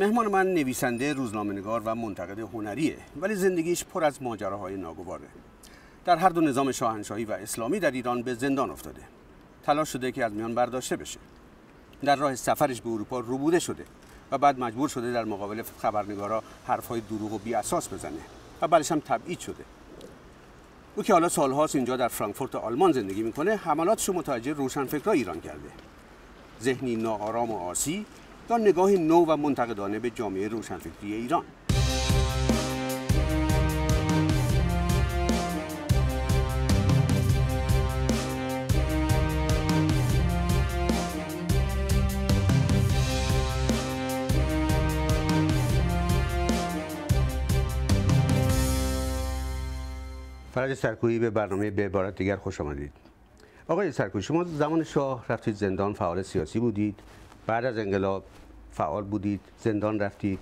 مهمان من نویسنده روزنامه‌نگار و منتقد هنریه ولی زندگیش پر از ماجراهای ناگواره در هر دو نظام شاهنشاهی و اسلامی در ایران به زندان افتاده تلاش شده که از میان برداشته بشه در راه سفرش به اروپا روبوده شده و بعد مجبور شده در مقابل خبرنگارا حرفهای دروغ و بیاساس بزنه و بعدش هم تبعید شده او که حالا سالهاست اینجا در فرانکفورت آلمان زندگی میکنه حملاتش رو متوجه روشنفکرای ایران کرده ذهنی ناآرام و آسی تا نگاه نو و منتقدانه به جامعه روشنفکری ایران فرج سرکویی به برنامه به عبارت دیگر خوش آمدید آقای سرکویی شما زمان شاه رفتید زندان فعال سیاسی بودید بعد از انقلاب فعال بودید زندان رفتید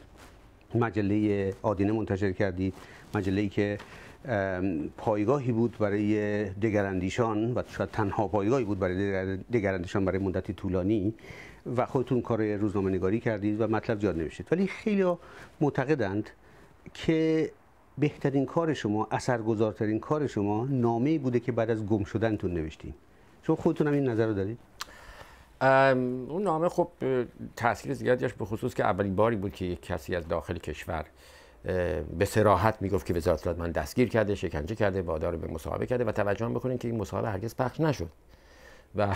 مجله آدینه منتشر کردید مجله ای که پایگاهی بود برای دگراندیشان و شاید تنها پایگاهی بود برای دگراندیشان برای مدتی طولانی و خودتون کار روزنامه نگاری کردید و مطلب زیاد نوشتید ولی خیلی معتقدند که بهترین کار شما اثرگذارترین کار شما نامه بوده که بعد از گم شدنتون نوشتید شما خودتون هم این نظر رو دارید اون نامه خب تاثیر زیادی داشت به خصوص که اولین باری بود که یک کسی از داخل کشور به سراحت میگفت که وزارت من دستگیر کرده شکنجه کرده وادار به مصاحبه کرده و توجه بکنید که این مصاحبه هرگز پخش نشد و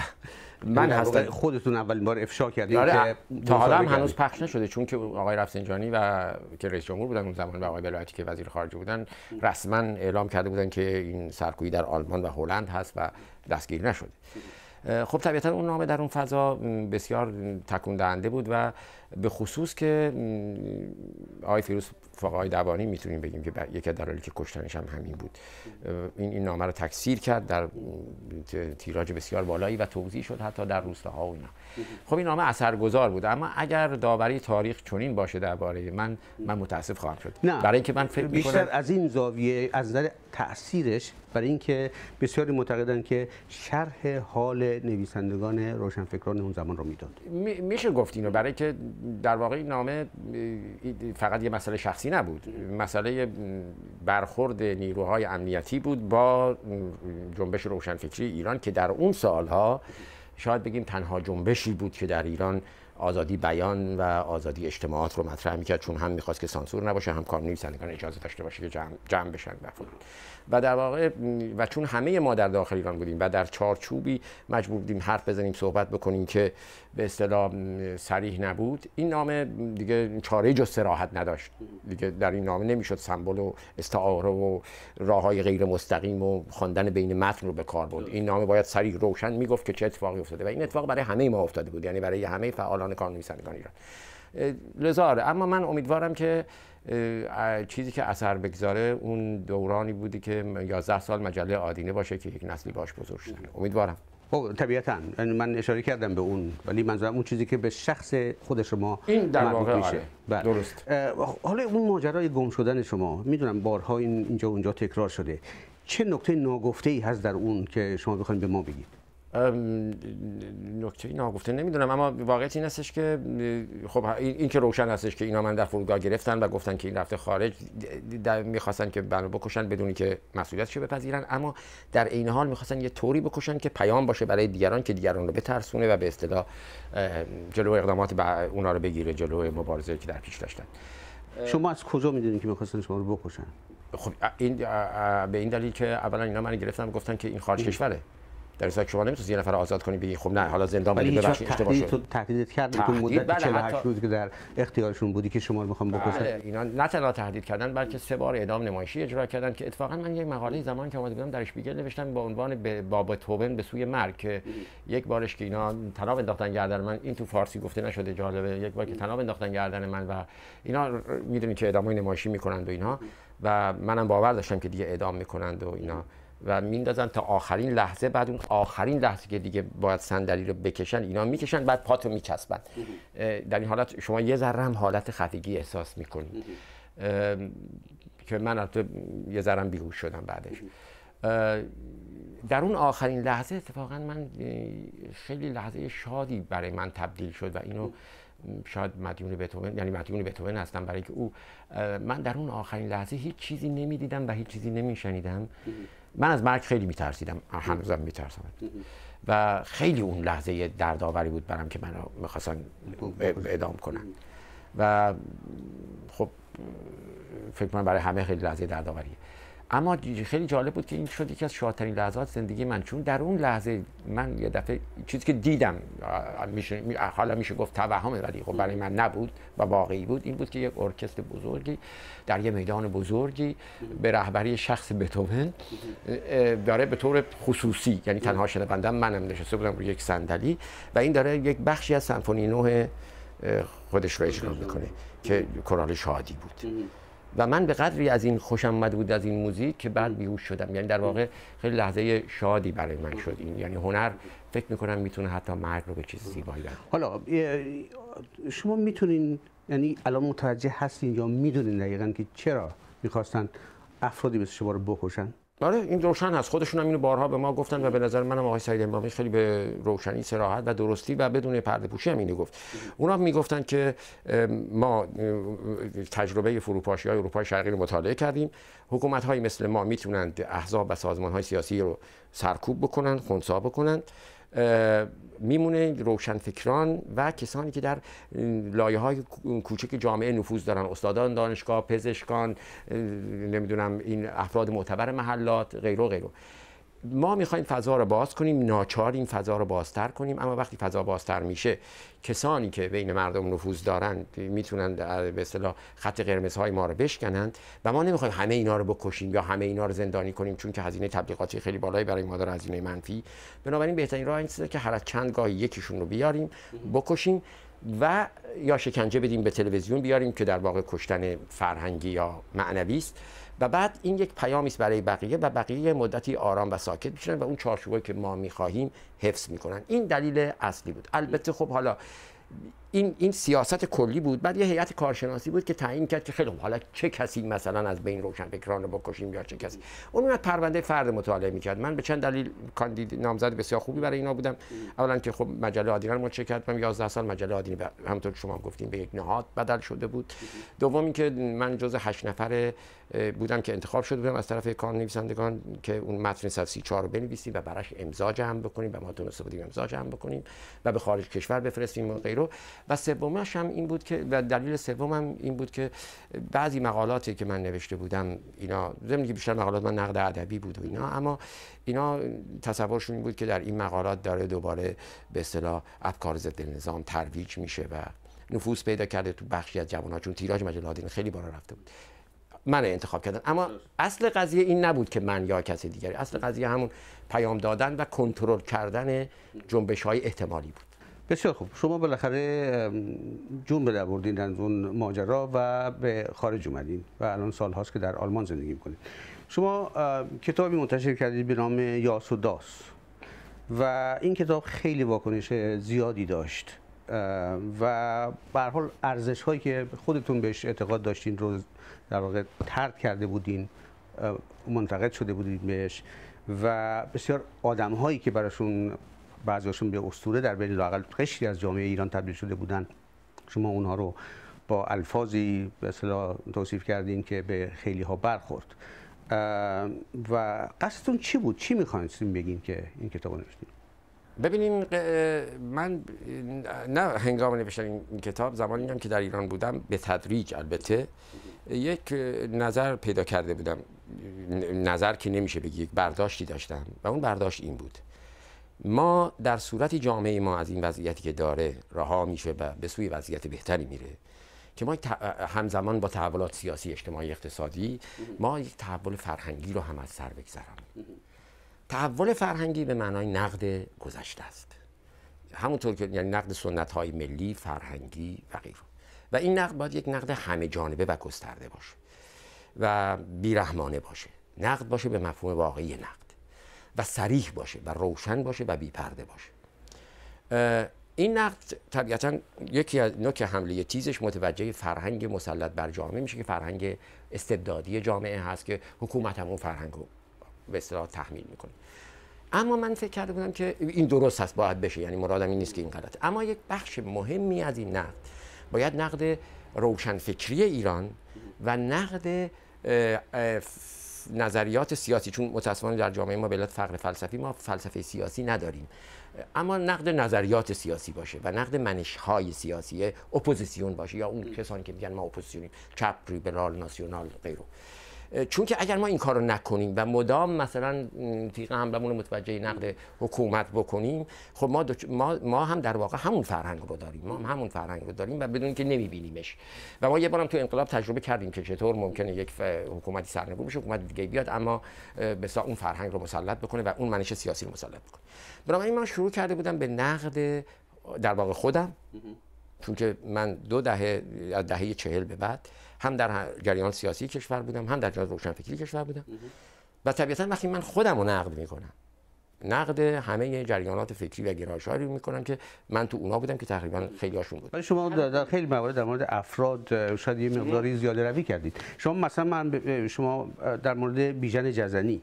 من هستم خودتون اولین بار افشا کردین آره، که تا حالا هم هنوز پخش نشده چون که آقای رفسنجانی و که رئیس جمهور بودن اون زمان و آقای ولایتی که وزیر خارجه بودن رسما اعلام کرده بودن که این سرکویی در آلمان و هلند هست و دستگیر نشده خب طبیعتا اون نامه در اون فضا بسیار تکون دهنده بود و به خصوص که آقای فیروز فقای دوانی میتونیم بگیم که یکی از دلایلی که کشتنش هم همین بود این این نامه رو تکثیر کرد در تیراژ بسیار بالایی و توضیح شد حتی در روستاها و اینا خب این نامه اثرگذار بود اما اگر داوری تاریخ چنین باشه درباره من من متاسف خواهم شد نه. برای اینکه من فکر بیشتر از این زاویه از نظر تاثیرش برای اینکه بسیاری معتقدن که شرح حال نویسندگان روشنفکران اون زمان رو میداد میشه گفت اینو برای که در واقع نامه فقط یه مسئله شخصی نبود مسئله برخورد نیروهای امنیتی بود با جنبش روشنفکری ایران که در اون سالها شاید بگیم تنها جنبشی بود که در ایران آزادی بیان و آزادی اجتماعات رو مطرح میکرد چون هم میخواست که سانسور نباشه هم کار نویسندگان اجازه داشته باشه که جمع, جمع بشن و فلان و در واقع و چون همه ما در داخل ایران بودیم و در چارچوبی مجبور بودیم حرف بزنیم صحبت بکنیم که به اصطلاح صریح نبود این نامه دیگه چاره جز سراحت نداشت دیگه در این نامه نمیشد سمبل و استعاره و راه های غیر مستقیم و خواندن بین متن رو به کار برد این نامه باید سریع روشن میگفت که چه اتفاقی افتاده و این اتفاق برای همه ما افتاده بود یعنی برای همه فعالان عنوان نویسندگان ایران آره، اما من امیدوارم که چیزی که اثر بگذاره اون دورانی بوده که 11 سال مجله آدینه باشه که یک نسلی باش بزرگ شدن امیدوارم خب طبیعتا من اشاره کردم به اون ولی منظورم اون چیزی که به شخص خود شما این در واقع میشه آره، بله. درست حالا اون ماجرای گم شدن شما میدونم بارها اینجا اونجا تکرار شده چه نکته ناگفته ای هست در اون که شما بخواید به ما بگید نکته ای گفته نمیدونم اما واقعیت این هستش که خب این که روشن هستش که اینا من در فرودگاه گرفتن و گفتن که این رفته خارج میخواستن که منو بکشن بدونی که رو بپذیرن اما در این حال میخواستن یه طوری بکشن که پیام باشه برای دیگران که دیگران رو بترسونه و به اصطلاح جلو اقدامات اونا رو بگیره جلو مبارزه که در پیش داشتن شما از کجا میدونید که میخواستن شما رو بکشن خب این به این دلیل که اولا اینا من گرفتم گفتن که این خارج کشوره در صورت شما نمیتونید یه نفر آزاد کنید بگید خب نه حالا زندان ولی ببخشید اشتباه شد تو تهدیدت کرد تو مدت 48 بله، روز که در اختیارشون بودی که شما رو میخوام بکشن بله، اینا نه تنها تهدید کردن بلکه سه بار اعدام نمایشی اجرا کردن که اتفاقا من یک مقاله زمان که اومده بودم در اشبیگل نوشتم با عنوان باب توبن به سوی مرگ که یک بارش که اینا تناب انداختن گردن من این تو فارسی گفته نشده جالبه یک بار که تناب انداختن گردن من و اینا میدونید که اعدامای نمایشی میکنند و اینا و منم باور داشتم که دیگه اعدام میکنند و اینا و میندازن تا آخرین لحظه بعد اون آخرین لحظه که دیگه باید صندلی رو بکشن اینا میکشن بعد پاتو میچسبن در این حالت شما یه ذره هم حالت خفگی احساس میکنید که من البته یه ذره بیهوش شدم بعدش در اون آخرین لحظه اتفاقا من خیلی لحظه شادی برای من تبدیل شد و اینو شاید مدیون یعنی مدیون بتوون هستم برای که او من در اون آخرین لحظه هیچ چیزی نمیدیدم و هیچ چیزی نمیشنیدم من از مرگ خیلی میترسیدم هنوزم میترسم و خیلی اون لحظه دردآوری بود برام که من میخواستن اعدام کنن و خب فکر کنم برای همه خیلی لحظه دردآوریه اما خیلی جالب بود که این شد یکی از شادترین لحظات زندگی من چون در اون لحظه من یه دفعه چیزی که دیدم حالا میشه گفت توهمه ولی خب برای من نبود و واقعی بود این بود که یک ارکستر بزرگی در یه میدان بزرگی به رهبری شخص بتوون داره به طور خصوصی یعنی تنها شنونده منم نشسته بودم روی یک صندلی و این داره یک بخشی از سمفونی نوه خودش رو اجرا میکنه که کرال شادی بود و من به قدری از این خوشم آمده بود از این موزیک که بعد بیهوش شدم یعنی در واقع خیلی لحظه شادی برای من شد این یعنی هنر فکر میکنم میتونه حتی مرگ رو به چیز زیبایی بده حالا شما میتونین یعنی الان متوجه هستین یا میدونین دقیقا که چرا میخواستن افرادی مثل شما رو بکشن آره این روشن هست خودشون هم اینو بارها به ما گفتن و به نظر منم آقای سعید امامی خیلی به روشنی سراحت و درستی و بدون پرده پوشی هم اینو گفت اونا میگفتن که ما تجربه فروپاشی های اروپای شرقی رو مطالعه کردیم حکومت های مثل ما میتونند احزاب و سازمان های سیاسی رو سرکوب بکنند خونسا بکنند میمونه روشنفکران و کسانی که در لایه های کوچک جامعه نفوذ دارن استادان دانشگاه پزشکان نمیدونم این افراد معتبر محلات غیر و غیره ما میخوایم فضا رو باز کنیم ناچار فضا رو بازتر کنیم اما وقتی فضا بازتر میشه کسانی که بین مردم نفوذ دارند میتونن به اصطلاح خط قرمزهای ما رو بشکنند و ما نمیخوایم همه اینا رو بکشیم یا همه اینا رو زندانی کنیم چون که هزینه تبلیغاتی خیلی بالایی برای ما داره هزینه منفی بنابراین بهترین راه این که هر از چند گاهی یکیشون رو بیاریم بکشیم و یا شکنجه بدیم به تلویزیون بیاریم که در واقع کشتن فرهنگی یا معنوی است و بعد این یک پیامی است برای بقیه و بقیه مدتی آرام و ساکت میشن و اون چارچوبی که ما میخواهیم حفظ میکنن این دلیل اصلی بود البته خب حالا این این سیاست کلی بود بعد یه هیئت کارشناسی بود که تعیین کرد که خیلی خب، حالا چه کسی مثلا از بین روشن فکران رو بکشیم یا چه کسی اون اومد پرونده فرد مطالعه میکرد من به چند دلیل کاندید نامزد بسیار خوبی برای اینا بودم اولا که خب مجله آدینه رو چک کردم 11 سال مجله آدینه همونطور شما گفتین به یک نهاد بدل شده بود دوم که من جز 8 نفر بودم که انتخاب شده بودم از طرف کان نویسندگان که اون متن 134 رو بنویسیم و براش امضا جمع بکنیم و ما تونسته بودیم امضا جمع بکنیم و به خارج کشور بفرستیم و غیره و سومش هم این بود که و دلیل سوم هم این بود که بعضی مقالاتی که من نوشته بودم اینا ضمن که بیشتر مقالات من نقد ادبی بود و اینا اما اینا تصورشون این بود که در این مقالات داره دوباره به اصطلاح افکار ضد نظام ترویج میشه و نفوس پیدا کرده تو بخشی از جوان‌ها چون تیراژ مجله خیلی بالا رفته بود من انتخاب کردن اما اصل قضیه این نبود که من یا کسی دیگری اصل قضیه همون پیام دادن و کنترل کردن جنبش های احتمالی بود بسیار خوب شما بالاخره جون به بردین از اون ماجرا و به خارج اومدین و الان سال هاست که در آلمان زندگی میکنید شما کتابی منتشر کردید به نام یاس و داس و این کتاب خیلی واکنش زیادی داشت و به حال ارزش هایی که خودتون بهش اعتقاد داشتین رو در واقع ترد کرده بودین منتقد شده بودید بهش و بسیار آدم هایی که براشون بعضیشون به اسطوره در بین لاقل قشری از جامعه ایران تبدیل شده بودند. شما اونها رو با الفاظی به توصیف کردین که به خیلی ها برخورد و قصدتون چی بود چی میخواستین بگین که این کتاب نوشتین ببینیم من نه هنگام نوشتن این کتاب زمانی هم که در ایران بودم به تدریج البته یک نظر پیدا کرده بودم نظر که نمیشه بگی یک برداشتی داشتم و اون برداشت این بود ما در صورت جامعه ما از این وضعیتی که داره رها میشه و به سوی وضعیت بهتری میره که ما همزمان با تحولات سیاسی اجتماعی اقتصادی ما یک تحول فرهنگی رو هم از سر بگذرانیم تحول فرهنگی به معنای نقد گذشته است همونطور که یعنی نقد سنت های ملی فرهنگی و غیره و این نقد باید یک نقد همه جانبه و گسترده باشه و بیرحمانه باشه نقد باشه به مفهوم واقعی نقد و سریح باشه و روشن باشه و پرده باشه این نقد طبیعتا یکی از نوک حمله تیزش متوجه فرهنگ مسلط بر جامعه میشه که فرهنگ استبدادی جامعه هست که حکومت همون فرهنگ رو به تحمیل میکنه اما من فکر کرده بودم که این درست هست باید بشه یعنی مرادم این نیست که این غلط. اما یک بخش مهمی از این نقد باید نقد روشن فکری ایران و نقد نظریات سیاسی چون متاسفانه در جامعه ما بلد فقر فلسفی ما فلسفه سیاسی نداریم اما نقد نظریات سیاسی باشه و نقد منشهای سیاسی اپوزیسیون باشه یا اون کسانی که میگن ما اپوزیسیونیم چپ ریبرال ناسیونال غیره چون که اگر ما این کار رو نکنیم و مدام مثلا تیغ حملمون متوجه نقد حکومت بکنیم خب ما, ما, ما هم در واقع همون فرهنگ رو داریم ما همون فرهنگ رو داریم و بدون که نمیبینیمش و ما یه بارم تو انقلاب تجربه کردیم که چطور ممکنه یک حکومتی سرنگون بشه حکومت دیگه بیاد اما به اون فرهنگ رو مسلط بکنه و اون منش سیاسی رو مسلط بکنه بنابراین من شروع کرده بودم به نقد در واقع خودم چون که من دو دهه از دهه چهل به بعد هم در جریان سیاسی کشور بودم هم در جریان روشنفکری کشور بودم و طبیعتا وقتی من خودم رو نقد میکنم نقد همه جریانات فکری و رو میکنم که من تو اونا بودم که تقریبا خیلی هاشون بود ولی شما در خیلی موارد در مورد افراد شاید یه مقداری زیاده روی کردید شما مثلا من شما در مورد بیژن جزنی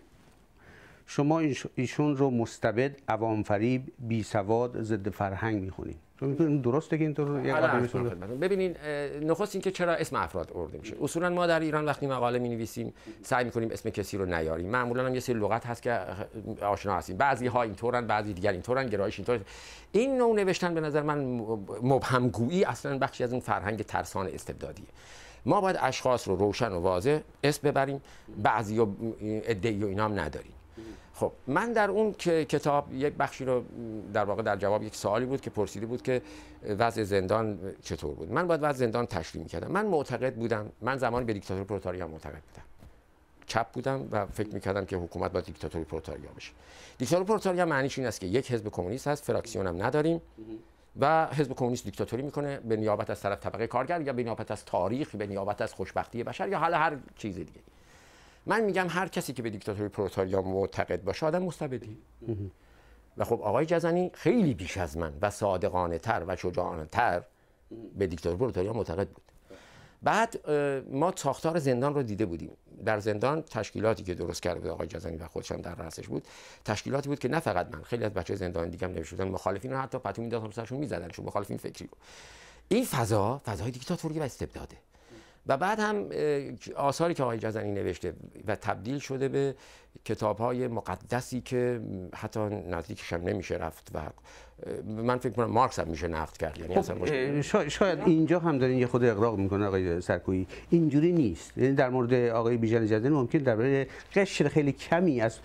شما ایشون رو مستبد عوام فریب بی سواد ضد فرهنگ میخونید درسته که اینطور ببینین نخست اینکه چرا اسم افراد آورده میشه اصولا ما در ایران وقتی مقاله می نویسیم سعی میکنیم اسم کسی رو نیاریم معمولا هم یه سری لغت هست که آشنا هستیم بعضی ها اینطورن بعضی دیگر اینطورن گرایش اینطور این نوع نوشتن به نظر من مبهمگویی اصلا بخشی از اون فرهنگ ترسان استبدادیه ما باید اشخاص رو روشن و واضح اسم ببریم بعضی و ادعی و اینام نداریم خب من در اون کتاب یک بخشی رو در واقع در جواب یک سوالی بود که پرسیده بود که وضع زندان چطور بود من باید وضع زندان تشریح می‌کردم من معتقد بودم من زمان به دیکتاتوری پروتاریا معتقد بودم چپ بودم و فکر می‌کردم که حکومت با دیکتاتوری پروتاریا بشه دیکتاتوری پروتاریا معنیش این است که یک حزب کمونیست هست فراکسیون هم نداریم و حزب کمونیست دیکتاتوری میکنه به نیابت از طرف طبقه کارگر یا به نیابت از تاریخ به نیابت از خوشبختی بشر یا حالا هر چیز دیگه من میگم هر کسی که به دیکتاتوری پروتاریا معتقد باشه آدم مستبدی و خب آقای جزنی خیلی بیش از من و صادقانه تر و شجاعانه تر به دیکتاتوری پروتاریا معتقد بود بعد ما ساختار زندان رو دیده بودیم در زندان تشکیلاتی که درست کرده بود آقای جزنی و خودشم در رأسش بود تشکیلاتی بود که نه فقط من خیلی از بچه زندان دیگه هم نمی‌شدن مخالفین رو حتی پتو می‌دادن سرشون میزدن چون مخالفین فکری رو این فضا فضای دیکتاتوری و استبداده و بعد هم آثاری که آقای جزنی نوشته و تبدیل شده به کتاب های مقدسی که حتی نزدیکش هم نمیشه رفت و من فکر کنم مارکس هم میشه نقد کرد یعنی خب، شاید اینجا هم دارین یه خود اقراق میکنه آقای سرکویی اینجوری نیست یعنی در مورد آقای بیژن جزنی ممکن درباره قشر خیلی کمی از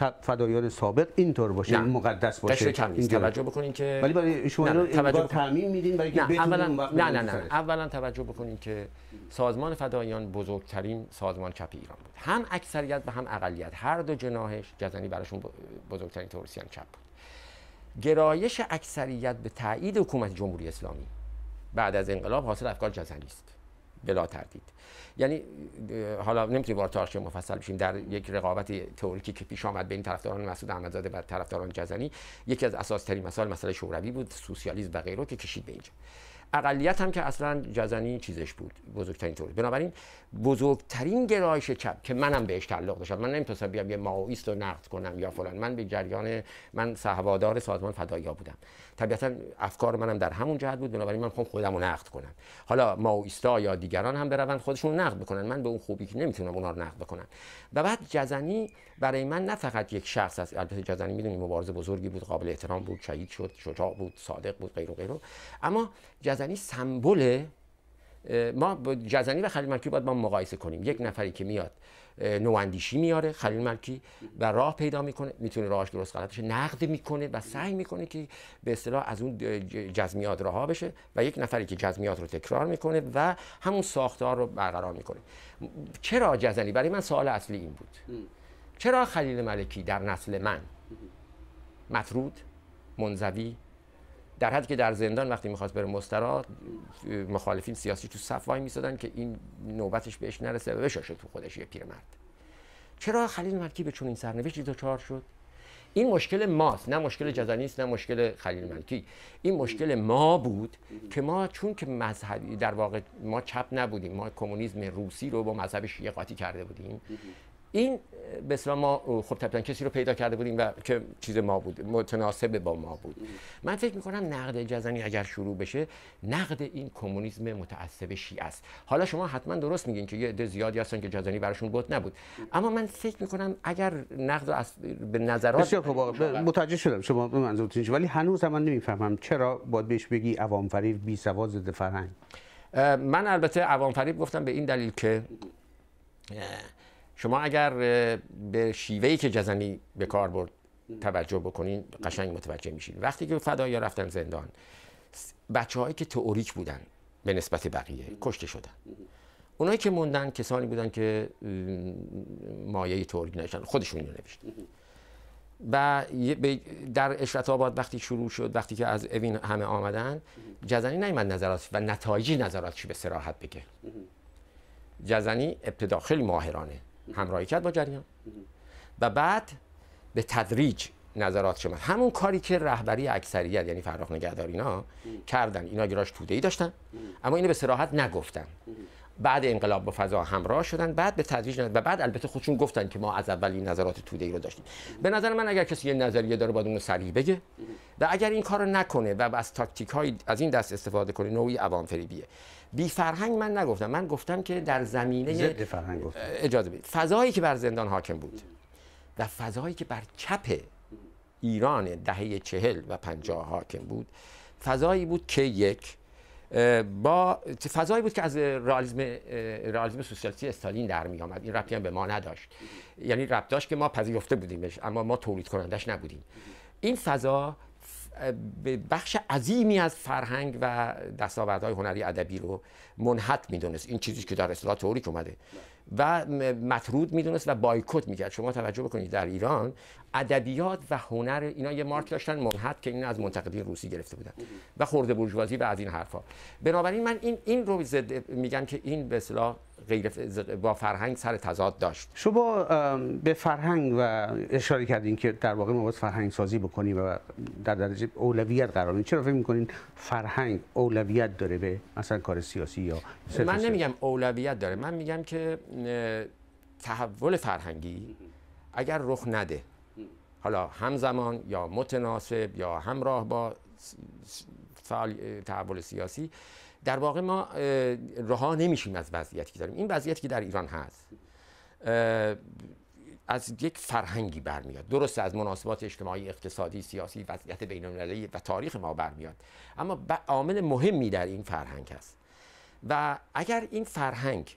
فدایان سابق اینطور باشه این مقدس باشه قشر کم نیست توجه بکنین که ولی برای شما اینو توجه بکن... میدین برای که نه. اولا... نه نه نه, نه. اولا توجه بکنین که سازمان فدایان بزرگترین سازمان چپ ایران بود هم اکثریت و هم اقلیت هر دو جناهش جزنی براشون بزرگترین هم چپ بود گرایش اکثریت به تایید حکومت جمهوری اسلامی بعد از انقلاب حاصل افکار جزنی است بلا تردید یعنی حالا نمیتونیم وارد تاریخ مفصل بشیم در یک رقابت تئوریکی که پیش آمد بین طرفداران مسعود احمدزاده و طرفداران جزنی یکی از ترین مسائل مسئله شوروی بود سوسیالیسم و غیره که کشید به اینجا اقلیت هم که اصلا جزنی چیزش بود بزرگترین طور بنابراین بزرگترین گرایش چپ که منم بهش تعلق داشتم من نمیتونستم بیام یه ماویست رو نقد کنم یا فلان من به جریان من سهوادار سازمان فدایا بودم طبیعتا افکار منم در همون جهت بود بنابراین من خودم خودمو نقد کنم حالا ماویستا یا دیگران هم برون خودشون نقد بکنن من به اون خوبی که نمیتونم اونا رو نقد بکنم و بعد جزنی برای من نه فقط یک شخص است البته جزنی میدونی مبارزه بزرگی بود قابل احترام بود شهید شد شجاع بود صادق بود غیر و غیره اما جزنی سمبل ما جزنی و خلیل ملکی باید ما مقایسه کنیم یک نفری که میاد نواندیشی میاره خلیل ملکی و راه پیدا میکنه میتونه راهش درست غلطش نقد میکنه و سعی میکنه که به اصطلاح از اون جزمیات رها بشه و یک نفری که جزمیات رو تکرار میکنه و همون ساختار رو برقرار میکنه چرا جزنی برای من سوال اصلی این بود چرا خلیل ملکی در نسل من مطرود منزوی در حدی که در زندان وقتی میخواست بره مسترا مخالفین سیاسی تو صف وای که این نوبتش بهش نرسه و بشاشه تو خودش یه پیرمرد چرا خلیل ملکی به چنین سرنوشتی دچار شد این مشکل ماست نه مشکل جزنیست نه مشکل خلیل ملکی این مشکل ما بود که ما چون که مذهبی در واقع ما چپ نبودیم ما کمونیسم روسی رو با مذهب شیعه قاطی کرده بودیم این به ما خب طبعا کسی رو پیدا کرده بودیم و که چیز ما بود متناسب با ما بود من فکر میکنم نقد جزنی اگر شروع بشه نقد این کمونیسم متعصب شیعه است حالا شما حتما درست میگین که یه عده زیادی هستن که جزنی براشون بود نبود اما من فکر میکنم اگر نقد از به نظرات بسیار متوجه شدم شما منظورتون ولی هنوز هم من نمیفهمم چرا باید بهش بگی عوام فریب بی سواد ضد فرهنگ من البته عوام فریب گفتم به این دلیل که شما اگر به شیوهی که جزنی به کار برد توجه بکنین قشنگ متوجه میشین وقتی که یا رفتن زندان بچه هایی که تئوریک بودن به نسبت بقیه کشته شدن اونایی که موندن کسانی بودن که مایه تئوریک نشن خودشون اینو نوشتن و در اشرت آباد وقتی شروع شد وقتی که از اوین همه آمدن جزنی نیمد نظرات و نتایجی نظراتش به سراحت بگه جزنی ابتدا خیلی ماهرانه همراهی کرد با جریان و بعد به تدریج نظرات شما همون کاری که رهبری اکثریت یعنی فراخ نگهدار اینا کردن اینا گراش توده ای داشتن اما اینو به سراحت نگفتن بعد انقلاب با فضا همراه شدن بعد به تدریج و بعد البته خودشون گفتن که ما از اول این نظرات توده‌ای رو داشتیم به نظر من اگر کسی یه نظریه داره باید اون سریع بگه و اگر این کارو نکنه و از تاکتیک های از این دست استفاده کنه نوعی عوام فریبیه بی فرهنگ من نگفتم من گفتم که در زمینه فرهنگ اجازه بید، فضایی که بر زندان حاکم بود و فضایی که بر چپ ایران دهه چهل و پنجاه حاکم بود فضایی بود که یک با فضایی بود که از رئالیسم رئالیسم سوسیالیستی استالین در می آمد این ربطی هم به ما نداشت یعنی ربط داشت که ما پذیرفته بودیمش اما ما تولید کنندش نبودیم این فضا به بخش عظیمی از فرهنگ و دستاوردهای هنری ادبی رو منحط میدونست این چیزی که در اصطلاح تئوریک اومده و مطرود میدونست و بایکوت میکرد شما توجه بکنید در ایران ادبیات و هنر اینا یه مارک داشتن منحد که این از منتقدین روسی گرفته بودن و خورده برجوازی و از این حرفا بنابراین من این این رو میگم که این به غیر با فرهنگ سر تضاد داشت شما به فرهنگ و اشاره کردین که در واقع ما باید فرهنگ سازی بکنیم و در درجه اولویت قرار بدین چرا فکر می‌کنین فرهنگ اولویت داره به مثلا کار سیاسی یا من نمیگم اولویت داره من میگم که تحول فرهنگی اگر رخ نده حالا همزمان یا متناسب یا همراه با تحول سیاسی در واقع ما رها نمیشیم از وضعیتی که داریم این وضعیتی که در ایران هست از یک فرهنگی برمیاد درسته از مناسبات اجتماعی اقتصادی سیاسی وضعیت المللی و تاریخ ما برمیاد اما عامل مهمی در این فرهنگ هست و اگر این فرهنگ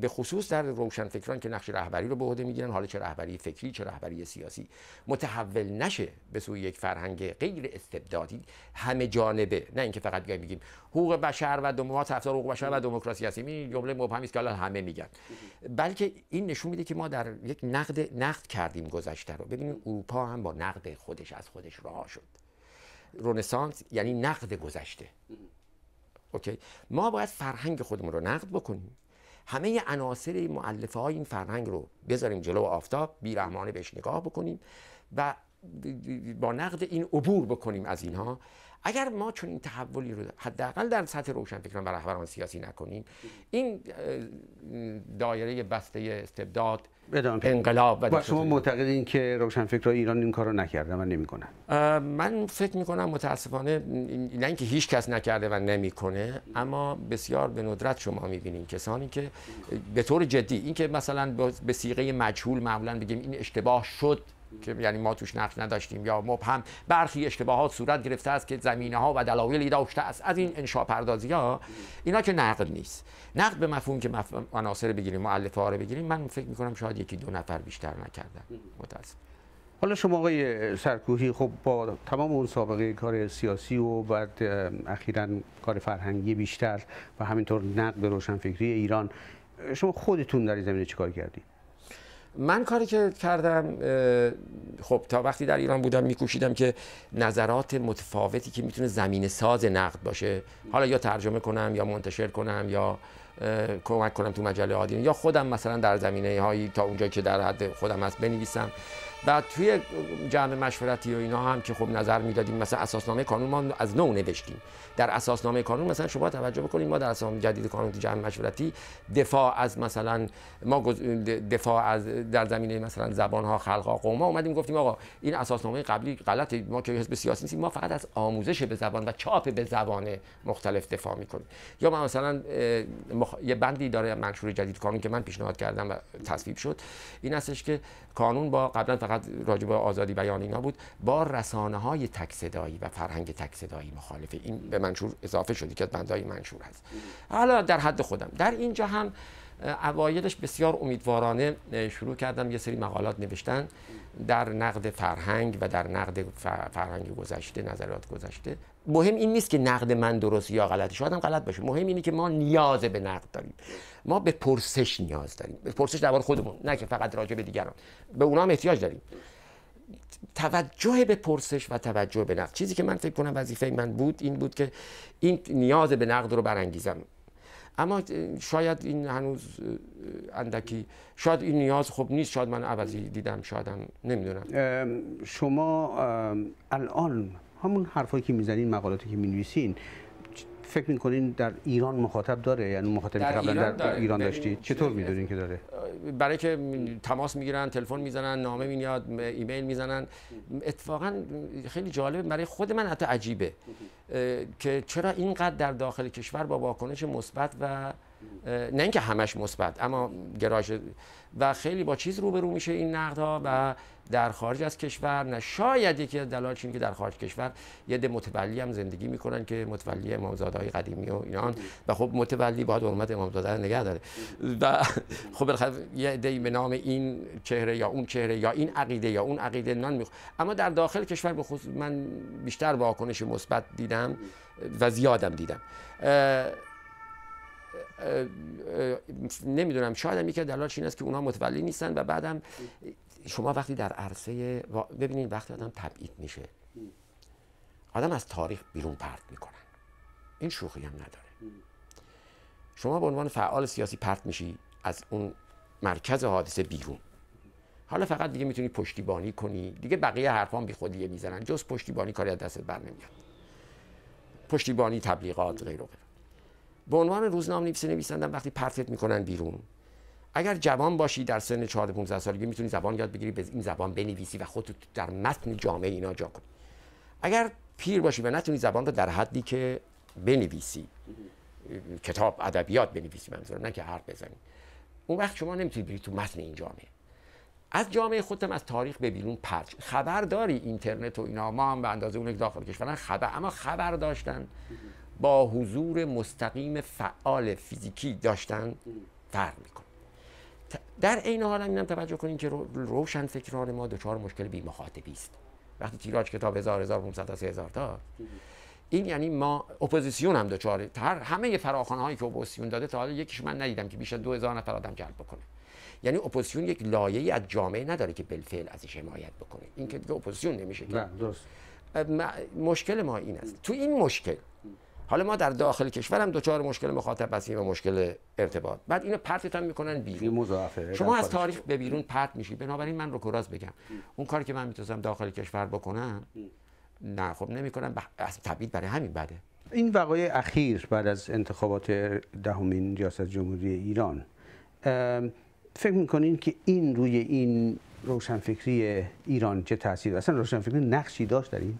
به خصوص در روشنفکران که نقش رهبری رو به عهده میگیرن حالا چه رهبری فکری چه رهبری سیاسی متحول نشه به سوی یک فرهنگ غیر استبدادی همه جانبه نه اینکه فقط بیایم بگیم حقوق بشر و دموکراسی حقوق بشر و دموکراسی هستیم این جمله مبهمی است که الان همه میگن بلکه این نشون میده که ما در یک نقد نقد کردیم گذشته رو ببینید اروپا هم با نقد خودش از خودش راه شد رنسانس یعنی نقد گذشته اوکی ما باید فرهنگ خودمون رو نقد بکنیم همه عناصر معلفه های این فرهنگ رو بذاریم جلو آفتاب بیرحمانه بهش نگاه بکنیم و با نقد این عبور بکنیم از اینها اگر ما چون این تحولی رو حداقل در سطح روشنفکران و رهبران سیاسی نکنیم این دایره بسته استبداد انقلاب و شما معتقدین که روشنفکرای ایران این کارو نکرده و نمیکنن من فکر کنم متاسفانه نه اینکه هیچ کس نکرده و نمیکنه اما بسیار به ندرت شما میبینین کسانی که به طور جدی اینکه مثلا به سیقه مجهول معمولا بگیم این اشتباه شد که یعنی ما توش نقش نداشتیم یا مبهم برخی اشتباهات صورت گرفته است که زمینه ها و دلایلی داشته است از این انشا پردازی ها اینا که نقد نیست نقد به مفهوم که عناصر بگیریم مؤلفه ها رو بگیریم من فکر می کنم شاید یکی دو نفر بیشتر نکردن متاسف حالا شما آقای سرکوهی خب با تمام اون سابقه کار سیاسی و بعد اخیرا کار فرهنگی بیشتر و همینطور نقد به روشنفکری ایران شما خودتون در این زمینه چیکار کردید من کاری که کردم خب تا وقتی در ایران بودم میکوشیدم که نظرات متفاوتی که میتونه زمین ساز نقد باشه حالا یا ترجمه کنم یا منتشر کنم یا کمک کنم تو مجله آدین یا خودم مثلا در زمینه هایی تا اونجایی که در حد خودم هست بنویسم و توی جمع مشورتی و اینا هم که خب نظر میدادیم مثلا اساسنامه کانون ما از نو نوشتیم در اساسنامه کانون مثلا شما توجه بکنید ما در اساسنامه جدید کانون جمع مشورتی دفاع از مثلا ما دفاع از در زمینه مثلا زبان ها خلق ها قوم ها اومدیم گفتیم آقا این اساسنامه قبلی غلطه ما که حزب سیاسی نیستیم ما فقط از آموزش به زبان و چاپ به زبان مختلف دفاع میکنیم یا من مثلا یه بندی داره منشور جدید کانون که من پیشنهاد کردم و تصویب شد این هستش که کانون با قبلا فقط راجع به آزادی بیان اینا بود با رسانه های تک صدایی و فرهنگ تک صدایی مخالفه این به منشور اضافه شده که بندای منشور هست حالا در حد خودم در اینجا هم اوایلش بسیار امیدوارانه شروع کردم یه سری مقالات نوشتن در نقد فرهنگ و در نقد فرهنگ گذشته نظرات گذشته مهم این نیست که نقد من درست یا غلطه شاید هم غلط باشه مهم اینه که ما نیاز به نقد داریم ما به پرسش نیاز داریم به پرسش درباره خودمون نه که فقط راجع به دیگران به اونا هم احتیاج داریم توجه به پرسش و توجه به نقد چیزی که من فکر کنم وظیفه من بود این بود که این نیاز به نقد رو برانگیزم اما شاید این هنوز اندکی شاید این نیاز خوب نیست شاید من عوضی دیدم شاید هم نمیدونم شما الان همون حرفایی که میزنین مقالاتی که مینویسین فکر میکنین در ایران مخاطب داره یعنی مخاطبی که در, ایران داشتی؟ چطور میدونین که داره برای که تماس میگیرن تلفن میزنن نامه میاد ایمیل میزنن اتفاقا خیلی جالبه برای خود من حتی عجیبه که چرا اینقدر در داخل کشور با واکنش مثبت و نه اینکه همش مثبت اما گراژ و خیلی با چیز روبرو میشه این نقدها و در خارج از کشور نه شاید یکی از دلایلش که در خارج کشور یه ده متولی هم زندگی میکنن که متولی امامزاده‌های قدیمی و اینان و خب متولی باید حرمت امامزاده نگه داره و خب یه عده‌ای به نام این چهره یا اون چهره یا این عقیده یا اون عقیده نان میخوره اما در داخل کشور خصوص من بیشتر واکنش مثبت دیدم و زیادم دیدم نمیدونم شاید هم یکی دلالش این است که اونها متولی نیستن و بعدم شما وقتی در عرصه ببینید وقتی آدم تبعید میشه آدم از تاریخ بیرون پرت میکنن این شوخی هم نداره شما به عنوان فعال سیاسی پرت میشی از اون مرکز حادثه بیرون حالا فقط دیگه میتونی پشتیبانی کنی دیگه بقیه حرفان بی خودیه میزنن جز پشتیبانی کاری از دستت بر نمیاد پشتیبانی تبلیغات غیر و به عنوان روزنامه نویس نویسندم وقتی پرتت میکنن بیرون اگر جوان باشی در سن 14 15 سالگی میتونی زبان یاد بگیری به این زبان بنویسی و خودت در متن جامعه اینا جا کنی اگر پیر باشی و نتونی زبان رو در حدی که بنویسی کتاب ادبیات بنویسی منظور نه که حرف بزنی اون وقت شما نمیتونی بری تو متن این جامعه از جامعه خودم از تاریخ به بیرون پرچ خبر داری اینترنت و اینا ما هم به اندازه اون داخل کشورن خبر اما خبر داشتن با حضور مستقیم فعال فیزیکی داشتن فرق میکنه در عین حال هم توجه کنید که روشن فکران ما دچار مشکل بی مخاطبی است وقتی تیراج کتاب 1000 1500 تا هزار تا این یعنی ما اپوزیسیون هم دچاره هر همه فراخوان هایی که اپوزیسیون داده تا حالا یکیش من ندیدم که بیش از 2000 نفر آدم جلب بکنه یعنی اپوزیسیون یک لایه از جامعه نداره که بالفعل ازش حمایت بکنه این که اپوزیسیون نمیشه که درست مشکل ما این است تو این مشکل حالا ما در داخل کشور هم دچار مشکل مخاطب هستیم و مشکل ارتباط بعد اینو هم میکنن بیرون شما از تاریخ به بیرون پرت میشی بنابراین من رو کراس بگم اون کاری که من میتونستم داخل کشور بکنم نه خب نمیکنم از برای همین بده این وقایع اخیر بعد از انتخابات دهمین ریاست جمهوری ایران فکر میکنین که این روی این روشنفکری ایران چه تاثیر اصلا روشنفکری نقشی داشت در این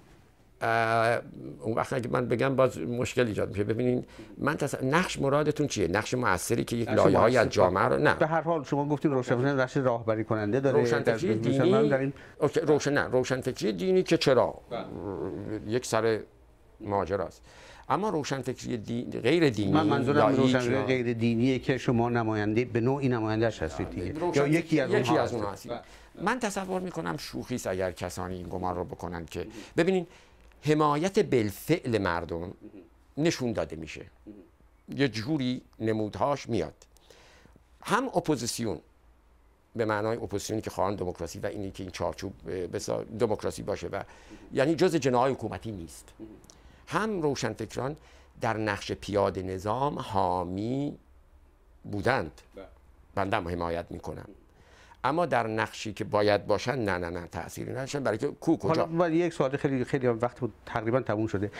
اون وقت اگه من بگم باز مشکل ایجاد میشه ببینین من تص... نقش مرادتون چیه نقش موثری که یک لایه های از جامعه رو نه به هر حال شما گفتین روشنفکر نقش راهبری کننده داره روشنفکری دینی اوکی روشن نه روشنفکری دینی که چرا بله. یک سر ماجراست اما روشنفکری دین... غیر دینی من منظورم روشنفکری غیر دینیه که شما نماینده به نوعی نمایندهش هستید دیگه بله، یا یکی از اونها هستید من تصور میکنم شوخی اگر کسانی این گمان رو بکنن که ببینین حمایت بالفعل مردم نشون داده میشه یه جوری نمودهاش میاد هم اپوزیسیون به معنای اپوزیسیونی که خواهان دموکراسی و اینی که این چارچوب دموکراسی باشه و یعنی جز جناهای حکومتی نیست هم روشنفکران در نقش پیاده نظام حامی بودند بله. بنده حمایت میکنم اما در نقشی که باید باشن نه نه نه تأثیری نداشتن برای که کو کجا ولی یک سوال خیلی خیلی وقت بود تقریبا تموم شده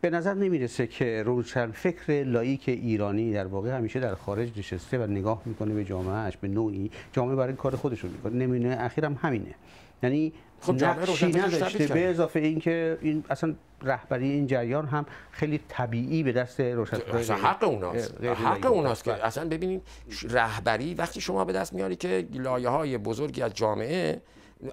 به نظر نمیرسه که روشن فکر لایک ایرانی در واقع همیشه در خارج نشسته و نگاه میکنه به جامعهش به نوعی جامعه برای کار خودشون میکنه نمونه اخیرم همینه یعنی خب نقشی نداشته به اضافه اینکه این اصلا رهبری این جریان هم خیلی طبیعی به دست اصلا حق اوناست حق اوناست که اصلا ببینید رهبری وقتی شما به دست میاری که لایه های بزرگی از جامعه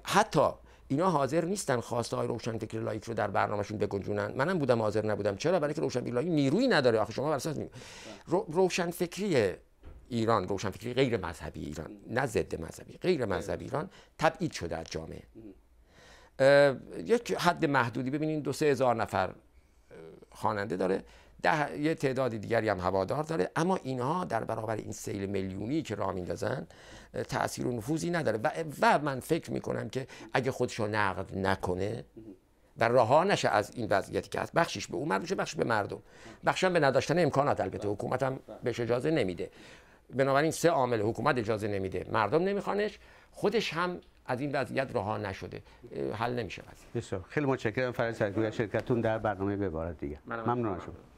حتی اینا حاضر نیستن خواسته های فکر لایک رو در برنامهشون بگنجونن منم بودم حاضر نبودم چرا برای که روشنفکری لایک نیروی نداره آخه شما بر اساس ایران روشنفکری غیر مذهبی ایران نه ضد مذهبی غیر مذهبی ایران تبعید شده از جامعه یک حد محدودی ببینید دو سه هزار نفر خواننده داره ده یه تعداد دیگری هم هوادار داره اما اینها در برابر این سیل میلیونی که راه میندازن تاثیر و نفوذی نداره و, و من فکر میکنم که اگه خودشو نقد نکنه و رها نشه از این وضعیتی که هست بخشش به اون مربوطه بخش به مردم بخشش به نداشتن امکانات البته حکومت هم بهش اجازه نمیده بنابراین سه عامل حکومت اجازه نمیده مردم نمیخوانش خودش هم از این وضعیت رها نشده حل نمیشه بسیار خیلی متشکرم فرج سرگوی شرکتتون در برنامه ببارد دیگه ممنون شما